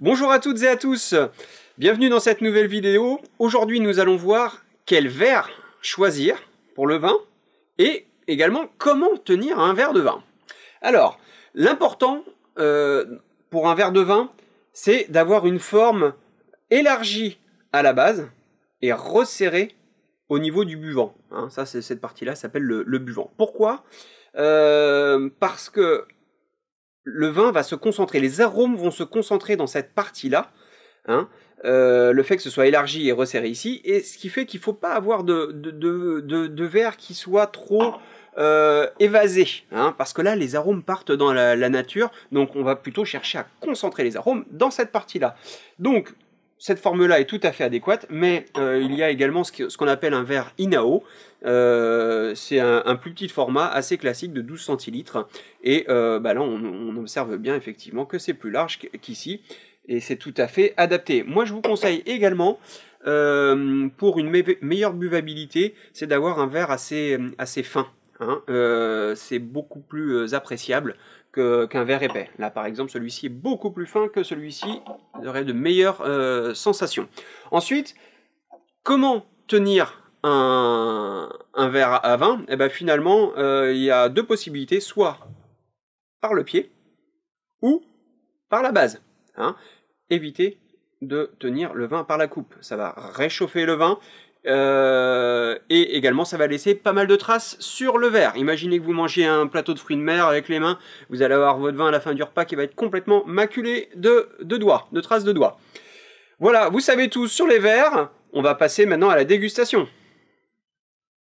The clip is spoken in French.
Bonjour à toutes et à tous, bienvenue dans cette nouvelle vidéo. Aujourd'hui nous allons voir quel verre choisir pour le vin et également comment tenir un verre de vin. Alors, l'important euh, pour un verre de vin, c'est d'avoir une forme élargie à la base et resserrée au niveau du buvant. Hein. ça, c'est cette partie-là s'appelle le, buvant. Pourquoi euh, Parce que le vin va se concentrer, les arômes vont se concentrer dans cette partie-là. Hein, euh, le fait que ce soit élargi et resserré ici, et ce qui fait qu'il ne faut pas avoir de, de, verre qui soit trop euh, évasé, hein, parce que là les arômes partent dans la, nature, donc on va plutôt chercher à concentrer les arômes dans cette partie-là. Donc cette forme-là est tout à fait adéquate, mais euh, il y a également ce qu'on appelle un verre INAO. Euh, c'est un, plus petit format assez classique de 12 centilitres. Et euh, bah là, on, observe bien effectivement que c'est plus large qu'ici. Et c'est tout à fait adapté. Moi, je vous conseille également, pour une meilleure buvabilité, c'est d'avoir un verre assez fin. Hein, euh, c'est beaucoup plus euh, appréciable qu'un verre épais. Là, par exemple, celui-ci est beaucoup plus fin que celui-ci. aurait de meilleures euh, sensations. Ensuite, comment tenir un, un verre à vin eh ben, finalement, il y a deux possibilités, soit par le pied ou par la base. Hein. Évitez de tenir le vin par la coupe. Ça va réchauffer le vin euh, et également, ça va laisser pas mal de traces sur le verre. Imaginez que vous mangez un plateau de fruits de mer avec les mains, vous allez avoir votre vin à la fin du repas qui va être complètement maculé de, de doigts, de traces de doigts. Voilà, vous savez tout sur les verres. On va passer maintenant à la dégustation.